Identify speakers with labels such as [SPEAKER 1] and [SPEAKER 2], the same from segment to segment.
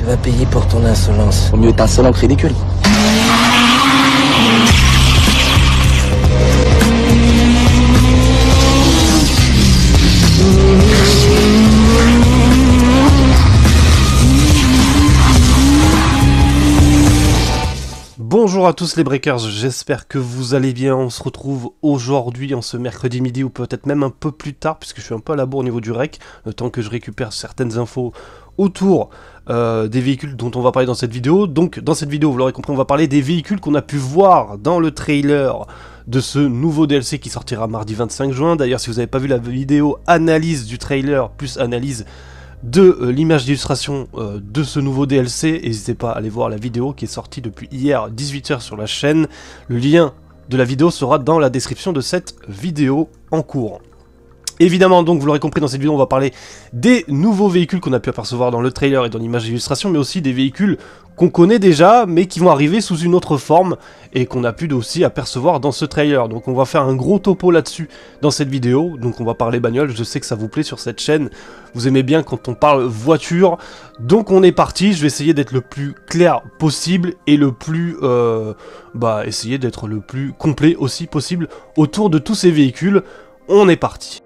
[SPEAKER 1] Tu vas payer pour ton insolence. Au mieux, t'insolent que ridicule. Bonjour à tous les breakers, j'espère que vous allez bien. On se retrouve aujourd'hui, en ce mercredi midi ou peut-être même un peu plus tard, puisque je suis un peu à la bourre au niveau du rec, le temps que je récupère certaines infos autour euh, des véhicules dont on va parler dans cette vidéo. Donc dans cette vidéo, vous l'aurez compris, on va parler des véhicules qu'on a pu voir dans le trailer de ce nouveau DLC qui sortira mardi 25 juin. D'ailleurs, si vous n'avez pas vu la vidéo analyse du trailer plus analyse de euh, l'image d'illustration euh, de ce nouveau DLC. N'hésitez pas à aller voir la vidéo qui est sortie depuis hier 18h sur la chaîne. Le lien de la vidéo sera dans la description de cette vidéo en cours. Évidemment, donc, vous l'aurez compris, dans cette vidéo, on va parler des nouveaux véhicules qu'on a pu apercevoir dans le trailer et dans l'image d'illustration, mais aussi des véhicules qu'on connaît déjà, mais qui vont arriver sous une autre forme, et qu'on a pu aussi apercevoir dans ce trailer. Donc on va faire un gros topo là-dessus dans cette vidéo, donc on va parler bagnole, je sais que ça vous plaît sur cette chaîne, vous aimez bien quand on parle voiture, donc on est parti, je vais essayer d'être le plus clair possible, et le plus... Euh, bah, essayer d'être le plus complet aussi possible autour de tous ces véhicules, on est parti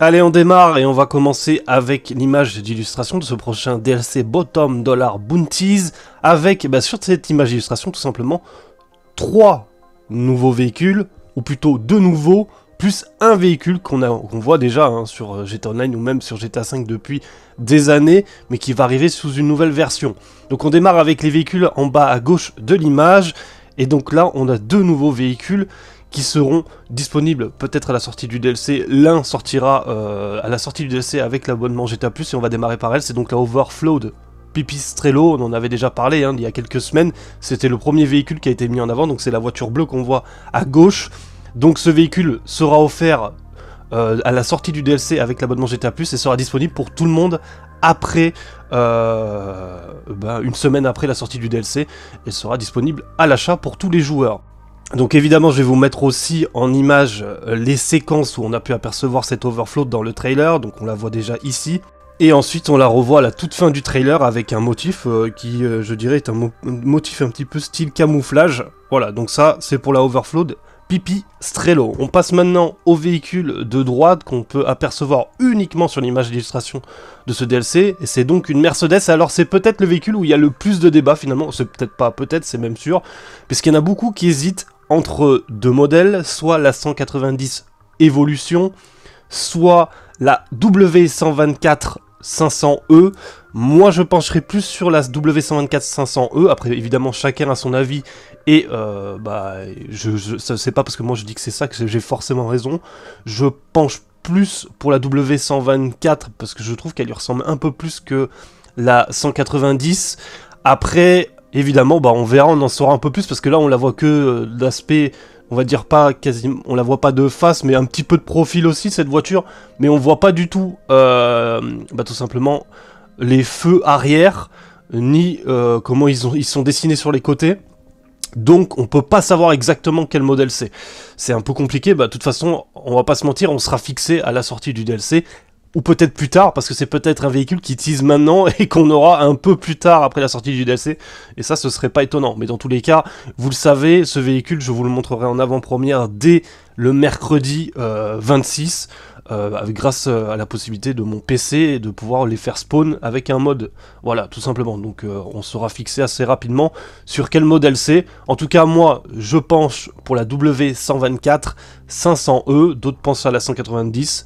[SPEAKER 1] Allez, on démarre et on va commencer avec l'image d'illustration de ce prochain DLC Bottom Dollar Bounties avec, bah, sur cette image d'illustration, tout simplement, trois nouveaux véhicules, ou plutôt deux nouveaux, plus un véhicule qu'on qu'on voit déjà hein, sur euh, GTA Online ou même sur GTA 5 depuis des années, mais qui va arriver sous une nouvelle version. Donc on démarre avec les véhicules en bas à gauche de l'image, et donc là on a deux nouveaux véhicules qui seront disponibles peut-être à la sortie du DLC. L'un sortira euh, à la sortie du DLC avec l'abonnement GTA Plus et on va démarrer par elle. C'est donc la Overflowed Pipistrello, on en avait déjà parlé hein, il y a quelques semaines. C'était le premier véhicule qui a été mis en avant, donc c'est la voiture bleue qu'on voit à gauche. Donc ce véhicule sera offert euh, à la sortie du DLC avec l'abonnement GTA Plus et sera disponible pour tout le monde après euh, ben, une semaine après la sortie du DLC et sera disponible à l'achat pour tous les joueurs. Donc évidemment, je vais vous mettre aussi en image euh, les séquences où on a pu apercevoir cette overflow dans le trailer, donc on la voit déjà ici. Et ensuite, on la revoit à la toute fin du trailer avec un motif euh, qui, euh, je dirais, est un motif un petit peu style camouflage. Voilà, donc ça, c'est pour la overflow de Pipi Strello. On passe maintenant au véhicule de droite qu'on peut apercevoir uniquement sur l'image d'illustration de ce DLC. Et c'est donc une Mercedes. Alors, c'est peut-être le véhicule où il y a le plus de débats finalement. C'est peut-être pas, peut-être, c'est même sûr. qu'il y en a beaucoup qui hésitent entre deux modèles, soit la 190 Evolution, soit la W124 500E. E. Moi, je pencherai plus sur la W124-500E. E. Après, évidemment, chacun a son avis. Et, euh, bah, je, sais pas parce que moi je dis que c'est ça que j'ai forcément raison. Je penche plus pour la W124 parce que je trouve qu'elle lui ressemble un peu plus que la 190. Après, Évidemment, bah, on verra, on en saura un peu plus, parce que là, on la voit que euh, d'aspect, on va dire pas quasiment, on la voit pas de face, mais un petit peu de profil aussi, cette voiture, mais on voit pas du tout, euh, bah, tout simplement, les feux arrière, ni euh, comment ils, ils sont dessinés sur les côtés. Donc on peut pas savoir exactement quel modèle c'est. C'est un peu compliqué, bah de toute façon, on va pas se mentir, on sera fixé à la sortie du DLC ou peut-être plus tard, parce que c'est peut-être un véhicule qui tease maintenant et qu'on aura un peu plus tard après la sortie du DLC, et ça ce serait pas étonnant, mais dans tous les cas, vous le savez, ce véhicule je vous le montrerai en avant-première dès le mercredi 26, euh, euh, grâce euh, à la possibilité de mon PC de pouvoir les faire spawn avec un mode. Voilà, tout simplement. Donc on sera fixé assez rapidement sur quel modèle c'est. En tout cas, moi, je penche pour la W124 500E, e, d'autres pensent à la 190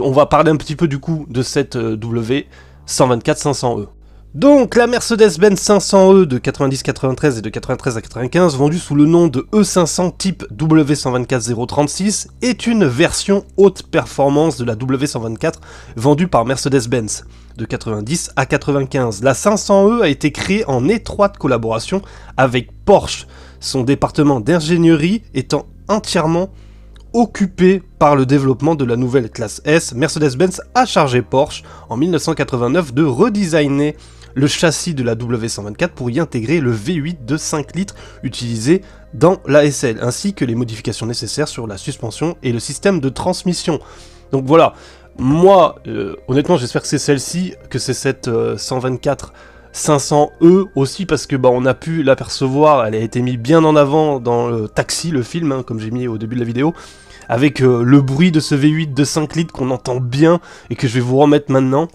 [SPEAKER 1] on va parler un petit peu du coup de cette euh, W 124-500E. E. Donc la Mercedes-Benz 500E de 90-93 et de 93 à 95, vendue sous le nom de E500 type w 036 est une version haute performance de la W124 vendue par Mercedes-Benz de 90 à 95. La 500E a été créée en étroite collaboration avec Porsche, son département d'ingénierie étant entièrement occupé par le développement de la nouvelle classe S, Mercedes-Benz a chargé Porsche en 1989 de redesigner le châssis de la W124 pour y intégrer le V8 de 5 litres utilisé dans la SL, ainsi que les modifications nécessaires sur la suspension et le système de transmission. Donc voilà, moi, euh, honnêtement, j'espère que c'est celle-ci, que c'est cette 124 euh, 500E e aussi, parce que bah, on a pu l'apercevoir, elle a été mise bien en avant dans le Taxi, le film, hein, comme j'ai mis au début de la vidéo avec euh, le bruit de ce V8 de 5 litres qu'on entend bien et que je vais vous remettre maintenant.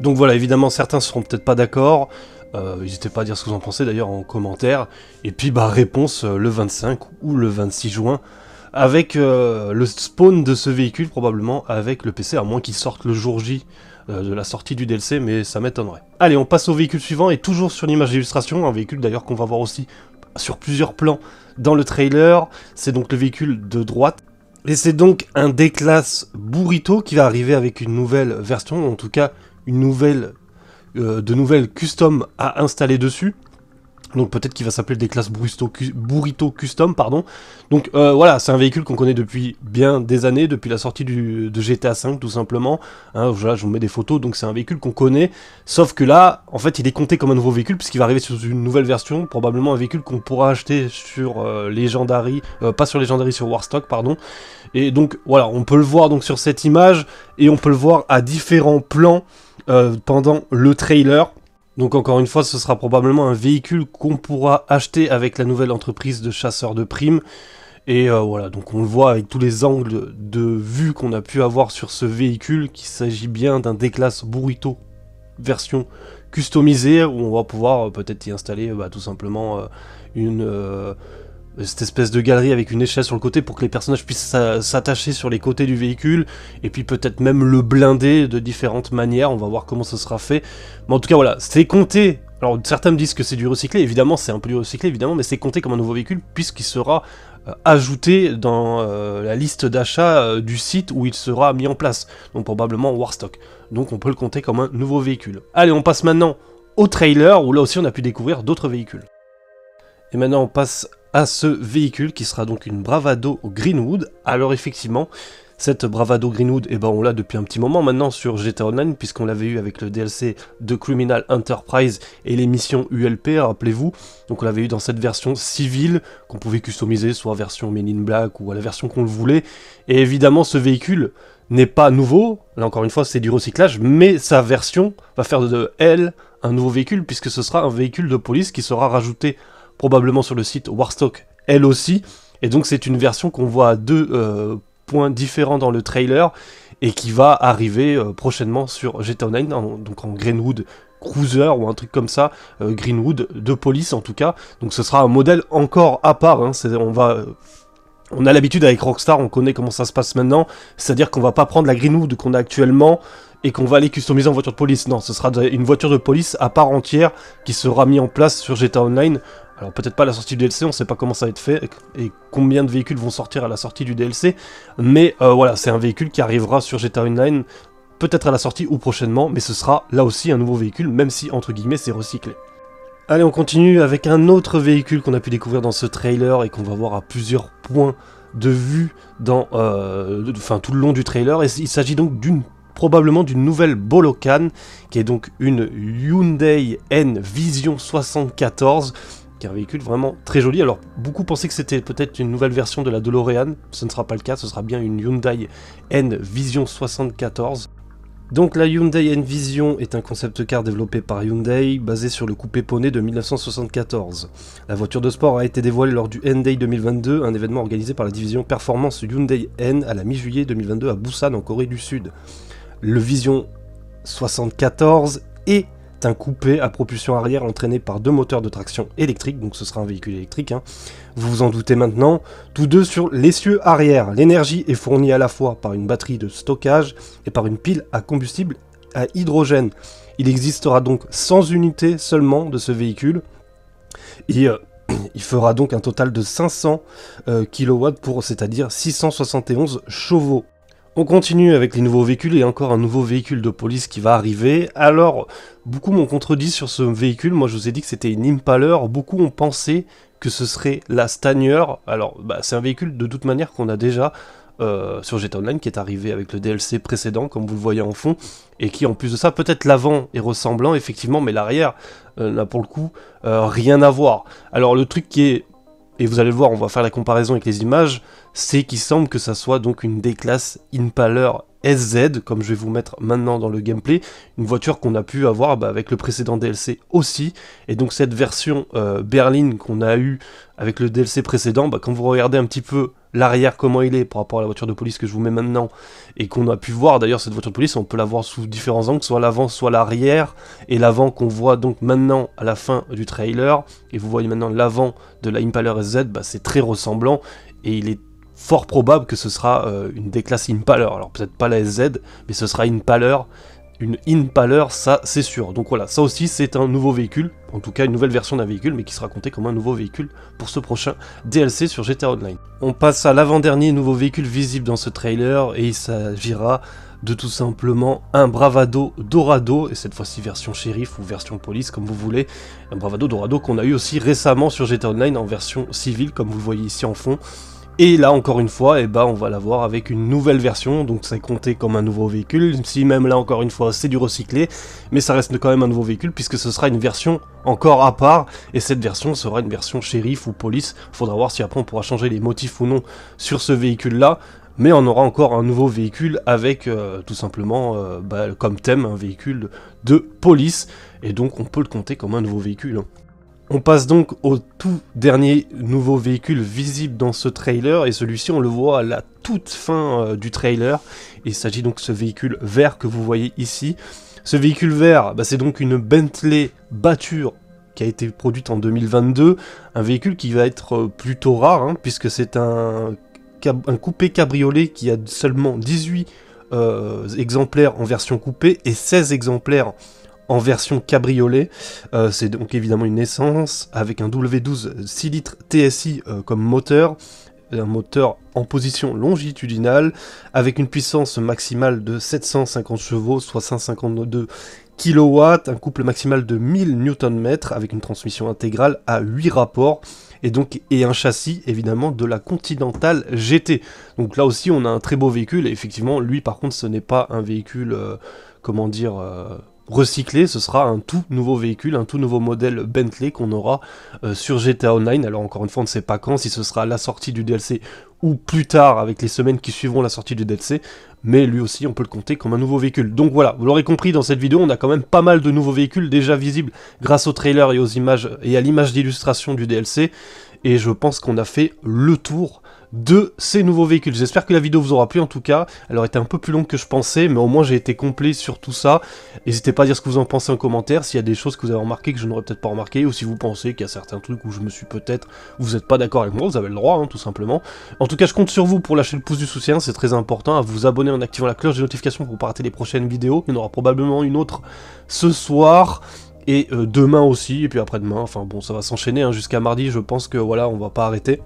[SPEAKER 1] Donc voilà, évidemment, certains seront peut-être pas d'accord. Euh, n'hésitez pas à dire ce que vous en pensez d'ailleurs en commentaire. Et puis, bah, réponse euh, le 25 ou le 26 juin avec euh, le spawn de ce véhicule probablement avec le PC, à moins qu'il sorte le jour J euh, de la sortie du DLC, mais ça m'étonnerait. Allez, on passe au véhicule suivant, et toujours sur l'image d'illustration, un véhicule d'ailleurs qu'on va voir aussi sur plusieurs plans dans le trailer, c'est donc le véhicule de droite. Et c'est donc un D-Class Burrito qui va arriver avec une nouvelle version, en tout cas une nouvelle, euh, de nouvelles custom à installer dessus. Donc peut-être qu'il va s'appeler des classes Burrito, Custom, pardon. Donc euh, voilà, c'est un véhicule qu'on connaît depuis bien des années, depuis la sortie du, de GTA V tout simplement. Hein, je vous mets des photos, donc c'est un véhicule qu'on connaît. Sauf que là, en fait, il est compté comme un nouveau véhicule puisqu'il va arriver sur une nouvelle version, probablement un véhicule qu'on pourra acheter sur euh, Legendary, euh, pas sur Legendary, sur Warstock, pardon. Et donc voilà, on peut le voir donc sur cette image et on peut le voir à différents plans pendant le trailer. Donc encore une fois, ce sera probablement un véhicule qu'on pourra acheter avec la nouvelle entreprise de chasseurs de primes. Et euh, voilà, donc on le voit avec tous les angles de vue qu'on a pu avoir sur ce véhicule, qu'il s'agit bien d'un déclasse burrito version customisée, où on va pouvoir euh, peut-être y installer bah, tout simplement euh, une cette espèce de galerie avec une échelle sur le côté pour que les personnages puissent s'attacher sur les côtés du véhicule et puis peut-être même le blinder de différentes manières. On va voir comment ce sera fait. Mais en tout cas, voilà, c'est compté. Alors certains me disent que c'est du recyclé, évidemment c'est un peu du recyclé, évidemment, mais c'est compté comme un nouveau véhicule puisqu'il sera euh, ajouté dans euh, la liste d'achat euh, du site où il sera mis en place, donc probablement Warstock. Donc on peut le compter comme un nouveau véhicule. Allez, on passe maintenant au trailer où là aussi on a pu découvrir d'autres véhicules. Et maintenant on passe à ce véhicule qui sera donc une Bravado Greenwood. Alors effectivement, cette Bravado Greenwood, eh ben on l'a depuis un petit moment maintenant sur GTA Online, puisqu'on l'avait eu avec le DLC de Criminal Enterprise et les missions ULP, rappelez-vous. Donc on l'avait eu dans cette version civile, qu'on pouvait customiser, soit version Men in Black ou à la version qu'on le voulait. Et évidemment, ce véhicule n'est pas nouveau, là encore une fois c'est du recyclage, mais sa version va faire de elle un nouveau véhicule, puisque ce sera un véhicule de police qui sera rajouté probablement sur le site Warstock elle aussi. Et donc c'est une version qu'on voit à deux euh, points différents dans le trailer et qui va arriver euh, prochainement sur GTA Online, donc en Greenwood Cruiser ou un truc comme ça, euh, Greenwood de police en tout cas. Donc ce sera un modèle encore à part. Hein. on a l'habitude avec Rockstar, on connaît comment ça se passe maintenant, c'est-à-dire qu'on va pas prendre la Greenwood qu'on a actuellement et qu'on va aller customiser en voiture de police. Non, ce sera une voiture de police à part entière qui sera mise en place sur GTA Online alors peut-être pas à la sortie du DLC, on sait pas comment ça va être fait et combien de véhicules vont sortir à la sortie du DLC, mais euh, voilà, c'est un véhicule qui arrivera sur GTA Online peut-être à la sortie ou prochainement, mais ce sera là aussi un nouveau véhicule, même si entre guillemets c'est recyclé. Allez, on continue avec un autre véhicule qu'on a pu découvrir dans ce trailer et qu'on va voir à plusieurs points de vue dans, euh, tout le long du trailer. Et il s'agit donc d'une probablement d'une nouvelle Bolokan, qui est donc une Hyundai N Vision 74 véhicule vraiment très joli. Alors, beaucoup pensaient que c'était peut-être une nouvelle version de la DeLorean. Ce ne sera pas le cas, ce sera bien une Hyundai N Vision 74. Donc la Hyundai N-Vision est un concept car développé par Hyundai, basé sur le coupé poney de 1974. La voiture de sport a été dévoilée lors du N-Day 2022, un événement organisé par la division Performance Hyundai N à la mi-juillet 2022 à Busan en Corée du Sud. Le Vision 74 est un coupé à propulsion arrière entraîné par deux moteurs de traction électrique, donc ce sera un véhicule électrique, hein. vous vous en doutez maintenant, tous deux sur l'essieu arrière. L'énergie est fournie à la fois par une batterie de stockage et par une pile à combustible à hydrogène. Il existera donc 100 unités seulement de ce véhicule, et euh, il fera donc un total de 500 euh, kW pour, c'est-à-dire 671 chevaux. On continue avec les nouveaux véhicules et encore un nouveau véhicule de police qui va arriver. Alors, beaucoup m'ont contredit sur ce véhicule. Moi, je vous ai dit que c'était une Impaler. Beaucoup ont pensé que ce serait la Stagner, Alors, bah, c'est un véhicule de toute manière qu'on a déjà euh, sur GTA Online qui est arrivé avec le DLC précédent, comme vous le voyez en fond, et qui en plus de ça, peut-être l'avant est ressemblant effectivement, mais l'arrière euh, n'a pour le coup euh, rien à voir. Alors, le truc qui est et vous allez voir, on va faire la comparaison avec les images, c'est qu'il semble que ça soit donc une des classes Impaler SZ, comme je vais vous mettre maintenant dans le gameplay, une voiture qu'on a pu avoir bah, avec le précédent DLC aussi, et donc cette version euh, berline qu'on a eue avec le DLC précédent, bah, quand vous regardez un petit peu l'arrière comment il est par rapport à la voiture de police que je vous mets maintenant et qu'on a pu voir d'ailleurs cette voiture de police on peut la voir sous différents angles soit l'avant soit l'arrière et l'avant qu'on voit donc maintenant à la fin du trailer et vous voyez maintenant l'avant de la Impaler SZ bah, c'est très ressemblant et il est fort probable que ce sera euh, une des classes Impaler alors peut-être pas la SZ mais ce sera Impaler une ça c'est sûr. Donc voilà, ça aussi c'est un nouveau véhicule, en tout cas une nouvelle version d'un véhicule, mais qui sera compté comme un nouveau véhicule pour ce prochain DLC sur GTA Online. On passe à l'avant-dernier nouveau véhicule visible dans ce trailer, et il s'agira de tout simplement un Bravado Dorado, et cette fois-ci version shérif ou version police comme vous voulez, un Bravado Dorado qu'on a eu aussi récemment sur GTA Online en version civile comme vous voyez ici en fond, et là, encore une fois, eh ben, on va l'avoir avec une nouvelle version, donc c'est compté comme un nouveau véhicule, si même là, encore une fois, c'est du recyclé, mais ça reste quand même un nouveau véhicule, puisque ce sera une version encore à part, et cette version sera une version shérif ou police, faudra voir si après on pourra changer les motifs ou non sur ce véhicule-là, mais on aura encore un nouveau véhicule avec euh, tout simplement euh, bah, comme thème un véhicule de police, et donc on peut le compter comme un nouveau véhicule. On passe donc au tout dernier nouveau véhicule visible dans ce trailer et celui-ci on le voit à la toute fin euh, du trailer. Il s'agit donc de ce véhicule vert que vous voyez ici. Ce véhicule vert, bah, c'est donc une Bentley Batture qui a été produite en 2022, un véhicule qui va être euh, plutôt rare hein, puisque c'est un, coupé cabriolet qui a seulement 18 euh, exemplaires en version coupée et 16 exemplaires en version cabriolet. Euh, c'est donc évidemment une essence avec un W12 6 litres TSI euh, comme moteur, un moteur en position longitudinale avec une puissance maximale de 750 chevaux, soit 552 kW, un couple maximal de 1000 Nm avec une transmission intégrale à 8 rapports et donc et un châssis évidemment de la Continental GT. Donc là aussi on a un très beau véhicule et effectivement lui par contre ce n'est pas un véhicule euh, comment dire recyclé, ce sera un tout nouveau véhicule, un tout nouveau modèle Bentley qu'on aura euh, sur GTA Online. Alors encore une fois, on ne sait pas quand, si ce sera la sortie du DLC ou plus tard avec les semaines qui suivront la sortie du DLC, mais lui aussi on peut le compter comme un nouveau véhicule. Donc voilà, vous l'aurez compris dans cette vidéo, on a quand même pas mal de nouveaux véhicules déjà visibles grâce au trailer et aux images et à l'image d'illustration du DLC. Et je pense qu'on a fait le tour de ces nouveaux véhicules. J'espère que la vidéo vous aura plu en tout cas. Elle aurait été un peu plus longue que je pensais, mais au moins j'ai été complet sur tout ça. N'hésitez pas à dire ce que vous en pensez en commentaire, s'il y a des choses que vous avez remarquées que je n'aurais peut-être pas remarqué, ou si vous pensez qu'il y a certains trucs où je me suis peut-être... Vous n'êtes pas d'accord avec moi, vous avez le droit, hein, tout simplement. En tout cas, je compte sur vous pour lâcher le pouce du soutien, c'est très important, à vous abonner en activant la cloche des notifications pour ne pas rater les prochaines vidéos. Il y en aura probablement une autre ce soir et euh, demain aussi, et puis après-demain, enfin bon, ça va s'enchaîner hein. jusqu'à mardi, je pense que voilà, on va pas arrêter.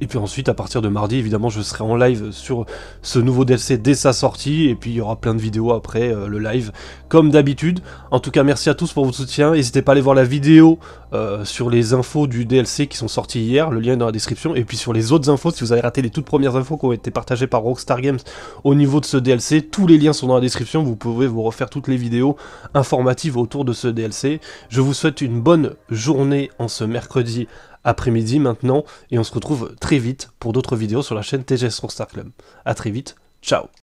[SPEAKER 1] Et puis ensuite, à partir de mardi, évidemment, je serai en live sur ce nouveau DLC dès sa sortie. Et puis, il y aura plein de vidéos après euh, le live, comme d'habitude. En tout cas, merci à tous pour votre soutien. N'hésitez pas à aller voir la vidéo euh, sur les infos du DLC qui sont sorties hier. Le lien est dans la description. Et puis, sur les autres infos, si vous avez raté les toutes premières infos qui ont été partagées par Rockstar Games au niveau de ce DLC, tous les liens sont dans la description. Vous pouvez vous refaire toutes les vidéos informatives autour de ce DLC. Je vous souhaite une bonne journée en ce mercredi après-midi maintenant, et on se retrouve très vite pour d'autres vidéos sur la chaîne TGS Star Club. A très vite, ciao